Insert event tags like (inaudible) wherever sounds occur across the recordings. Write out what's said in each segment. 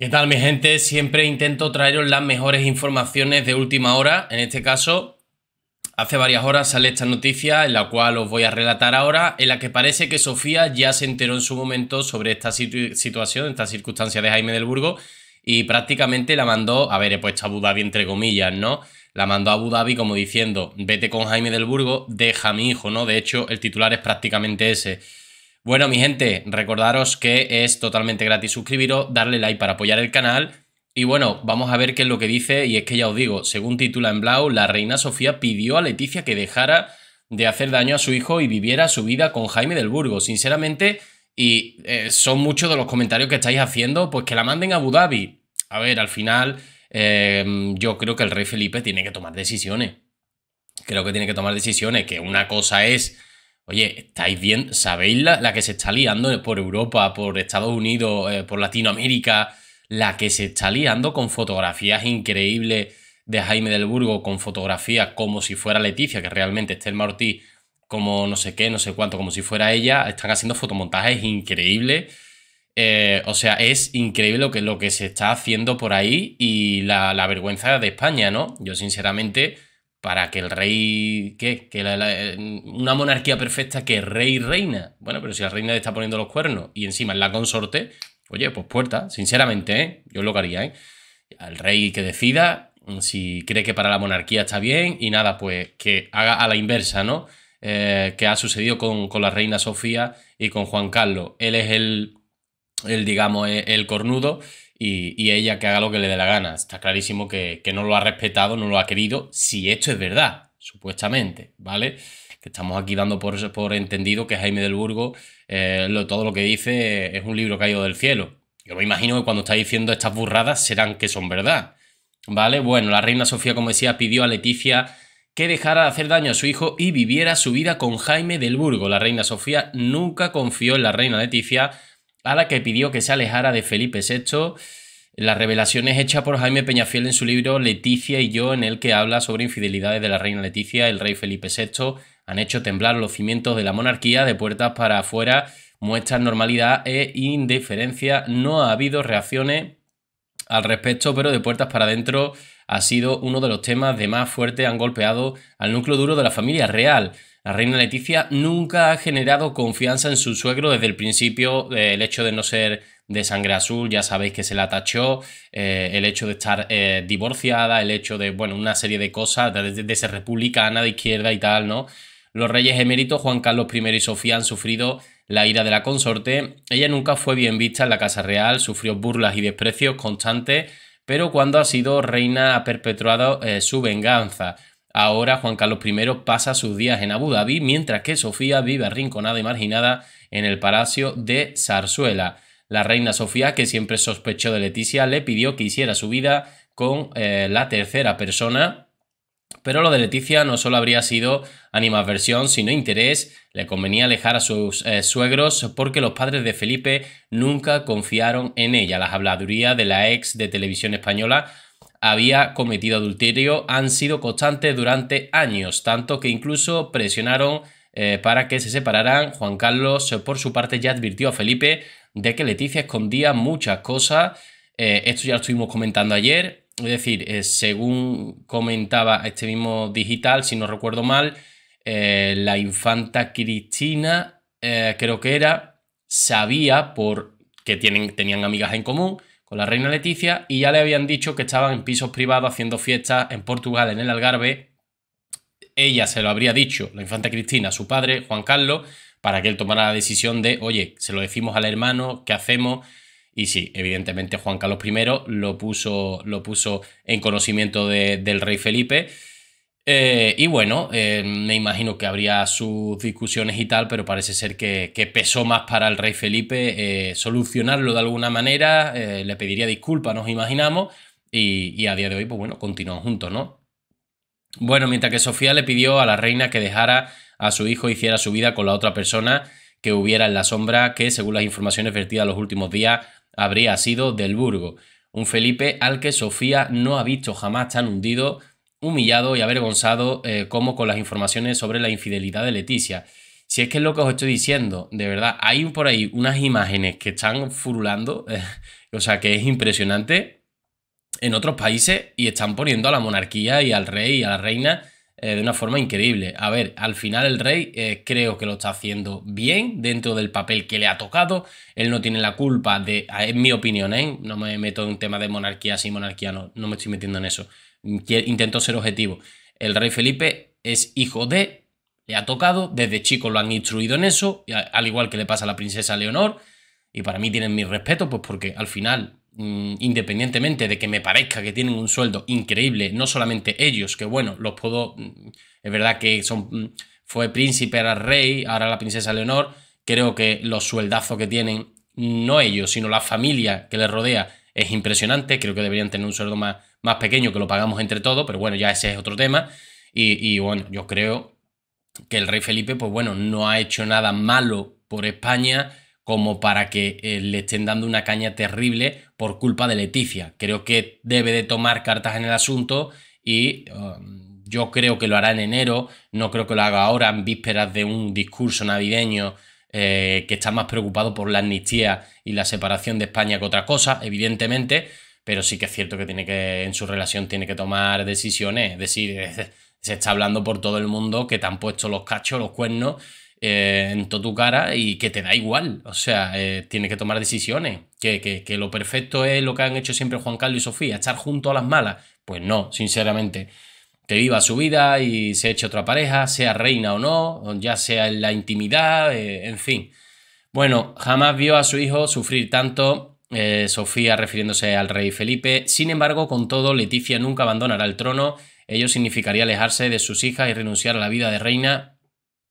¿Qué tal mi gente? Siempre intento traeros las mejores informaciones de última hora. En este caso, hace varias horas sale esta noticia en la cual os voy a relatar ahora, en la que parece que Sofía ya se enteró en su momento sobre esta situación, esta circunstancia de Jaime del Burgo, y prácticamente la mandó, a ver, he puesto a Abu Dhabi entre comillas, ¿no? La mandó a Abu Dhabi como diciendo, vete con Jaime del Burgo, deja a mi hijo, ¿no? De hecho, el titular es prácticamente ese. Bueno, mi gente, recordaros que es totalmente gratis suscribiros, darle like para apoyar el canal. Y bueno, vamos a ver qué es lo que dice, y es que ya os digo, según titula en Blau, la reina Sofía pidió a Leticia que dejara de hacer daño a su hijo y viviera su vida con Jaime del Burgo. Sinceramente, y eh, son muchos de los comentarios que estáis haciendo, pues que la manden a Abu Dhabi. A ver, al final, em, yo creo que el rey Felipe tiene que tomar decisiones. Creo que tiene que tomar decisiones, que una cosa es Oye, ¿estáis bien? ¿Sabéis la, que se está liando por Europa, por Estados Unidos, eh, por Latinoamérica? La que se está liando con fotografías increíbles de Jaime del Burgo, con fotografías como si fuera Leticia, que realmente esté el Martí, como no sé qué, no sé cuánto, como si fuera ella, están haciendo fotomontajes increíbles. Eh, o sea, es increíble lo que, lo que se está haciendo por ahí y la, la vergüenza de España, ¿no? Yo sinceramente para que el rey. ¿Qué? Que eh, una monarquía perfecta que rey reina. Bueno, pero si la reina le está poniendo los cuernos y encima es la consorte, oye, pues puerta, sinceramente, ¿eh? Yo lo haría, ¿eh? Al rey que decida si cree que para la monarquía está bien y nada, pues que haga a la inversa, ¿no? Eh, que ha sucedido con, la reina Sofía y con Juan Carlos. Él es el, el digamos, el cornudo y, ella que haga lo que le dé la gana. Está clarísimo que, no lo ha respetado, no lo ha querido, si esto es verdad, supuestamente, ¿vale? Que estamos aquí dando por, entendido que Jaime del Burgo, eh, todo lo que dice es un libro caído del cielo. Yo me imagino que cuando está diciendo estas burradas serán que son verdad, ¿vale? Bueno, la reina Sofía, como decía, pidió a Leticia que dejara de hacer daño a su hijo y viviera su vida con Jaime del Burgo. La reina Sofía nunca confió en la reina Leticia a la que pidió que se alejara de Felipe VI. Las revelaciones hechas por Jaime Peñafiel en su libro Leticia y yo, en el que habla sobre infidelidades de la reina Leticia, el rey Felipe VI, han hecho temblar los cimientos de la monarquía de puertas para afuera, muestran normalidad e indiferencia. No ha habido reacciones al respecto, pero de puertas para adentro ha sido uno de los temas de más fuerte han golpeado al núcleo duro de la familia real. La reina Leticia nunca ha generado confianza en su suegro desde el principio, eh, el hecho de no ser de sangre azul, ya sabéis que se la tachó, eh, el hecho de estar eh, divorciada, el hecho de, bueno, una serie de cosas, de, ser republicana, de izquierda y tal, ¿no? Los reyes eméritos Juan Carlos I y Sofía han sufrido la ira de la consorte, ella nunca fue bien vista en la Casa Real, sufrió burlas y desprecios constantes, pero cuando ha sido reina ha perpetuado su venganza, Ahora Juan Carlos I pasa sus días en Abu Dhabi, mientras que Sofía vive arrinconada y marginada en el Palacio de Zarzuela. La reina Sofía, que siempre sospechó de Leticia, le pidió que hiciera su vida con eh, la tercera persona, pero lo de Leticia no solo habría sido animadversión, sino interés. Le convenía alejar a sus eh, suegros porque los padres de Felipe nunca confiaron en ella. Las habladurías de la ex de televisión española había cometido adulterio han sido constantes durante años, tanto que incluso presionaron eh, para que se separaran. Juan Carlos, eh, por su parte, ya advirtió a Felipe de que Leticia escondía muchas cosas. Eh, esto ya lo estuvimos comentando ayer. Es decir, según comentaba este mismo digital, si no recuerdo mal, la infanta Cristina, creo que era, sabía por que tienen, tenían amigas en común, con la reina Leticia y ya le habían dicho que estaban en pisos privados haciendo fiestas en Portugal, en el Algarve. Ella se lo habría dicho, la infanta Cristina, a su padre, Juan Carlos, para que él tomara la decisión de, oye, se lo decimos al hermano, ¿qué hacemos? Y sí, evidentemente Juan Carlos I lo puso, lo puso en conocimiento del rey Felipe eh, y bueno, eh, me imagino que habría sus discusiones y tal, pero parece ser que, pesó más para el rey Felipe eh, solucionarlo de alguna manera, le pediría disculpas, nos imaginamos, y, a día de hoy, pues bueno, continúan juntos, ¿no? Bueno, mientras que Sofía le pidió a la reina que dejara a su hijo e hiciera su vida con la otra persona que hubiera en la sombra, que según las informaciones vertidas los últimos días, habría sido del Burgo, un Felipe al que Sofía no ha visto jamás tan hundido humillado y avergonzado eh, como con las informaciones sobre la infidelidad de Leticia. Si es que es lo que os estoy diciendo, de verdad, hay por ahí unas imágenes que están furulando, (laughs) o sea, que es impresionante en otros países y están poniendo a la monarquía y al rey y a la reina eh, de una forma increíble. A ver, al final el Rey eh, creo que lo está haciendo bien dentro del papel que le ha tocado. Él no tiene la culpa de, en mi opinión, ¿eh? no me meto en tema de monarquía, sí, monarquía, no, no me estoy metiendo en eso. Intento ser objetivo. El Rey Felipe es hijo de, le ha tocado, desde chico lo han instruido en eso, al igual que le pasa a la princesa Leonor. Y para mí tienen mi respeto, pues porque al final Mm, independientemente de que me parezca que tienen un sueldo increíble, no solamente ellos, que bueno, los puedo, mm, es verdad que son, mm, fue príncipe, era rey, ahora la princesa Leonor, creo que los sueldazos que tienen, no ellos, sino la familia que les rodea, es impresionante, creo que deberían tener un sueldo más, más pequeño que lo pagamos entre todos, pero bueno, ya ese es otro tema, y, y bueno, yo creo que el rey Felipe, pues bueno, no ha hecho nada malo por España, como para que eh, le estén dando una caña terrible por culpa de Leticia. Creo que debe de tomar cartas en el asunto y um, yo creo que lo hará en enero, no creo que lo haga ahora en vísperas de un discurso navideño eh, que está más preocupado por la amnistía y la separación de España que otra cosa, evidentemente, pero sí que es cierto que tiene que en su relación tiene que tomar decisiones, es decir, (laughs) se está hablando por todo el mundo que te han puesto los cachos, los cuernos eh, en toda tu cara y que te da igual. O sea, eh, tiene que tomar decisiones. Que, que, lo perfecto es lo que han hecho siempre Juan Carlos y Sofía, estar junto a las malas. Pues no, sinceramente. Que viva su vida y se eche otra pareja, sea reina o no, ya sea en la intimidad, eh, en fin. Bueno, jamás vio a su hijo sufrir tanto, Sofía refiriéndose al rey Felipe. Sin embargo, con todo, Leticia nunca abandonará el trono. Ello significaría alejarse de sus hijas y renunciar a la vida de reina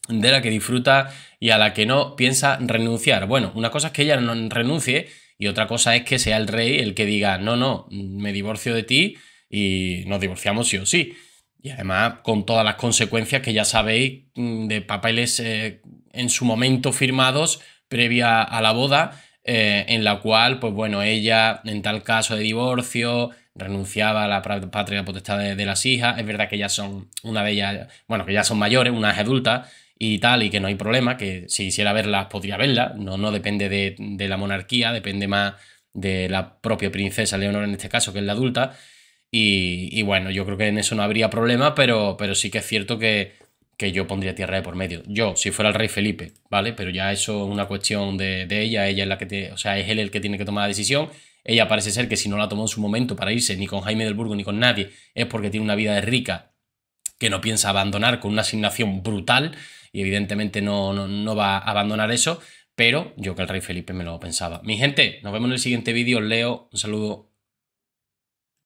de la que disfruta y a la que no piensa renunciar. Bueno, una cosa es que ella no renuncie y otra cosa es que sea el rey el que diga, no, no, me divorcio de ti y nos divorciamos sí o sí. Y además con todas las consecuencias que ya sabéis mm, de papeles eh, en su momento firmados previa a la boda, eh, en la cual, pues bueno, ella en tal caso de divorcio renunciaba a la patria potestad de, las hijas. Es verdad que ya son, una de ellas, bueno, que ya son mayores, unas adultas y tal, y que no hay problema, que si quisiera verla, podría verla. no, no depende de, la monarquía, depende más de la propia princesa Leonor en este caso, que es la adulta. Y, bueno, yo creo que en eso no habría problema, pero, pero sí que es cierto que, que, yo pondría tierra de por medio. Yo, si fuera el rey Felipe, ¿vale? Pero ya eso es una cuestión de, de ella, ella es la que te, o sea, es él el que tiene que tomar la decisión. Ella parece ser que si no la tomó en su momento para irse, ni con Jaime del Burgo ni con nadie, es porque tiene una vida de rica que no piensa abandonar con una asignación brutal y evidentemente no, no, va a abandonar eso, pero yo que el rey Felipe me lo pensaba. Mi gente, nos vemos en el siguiente vídeo, leo, un saludo.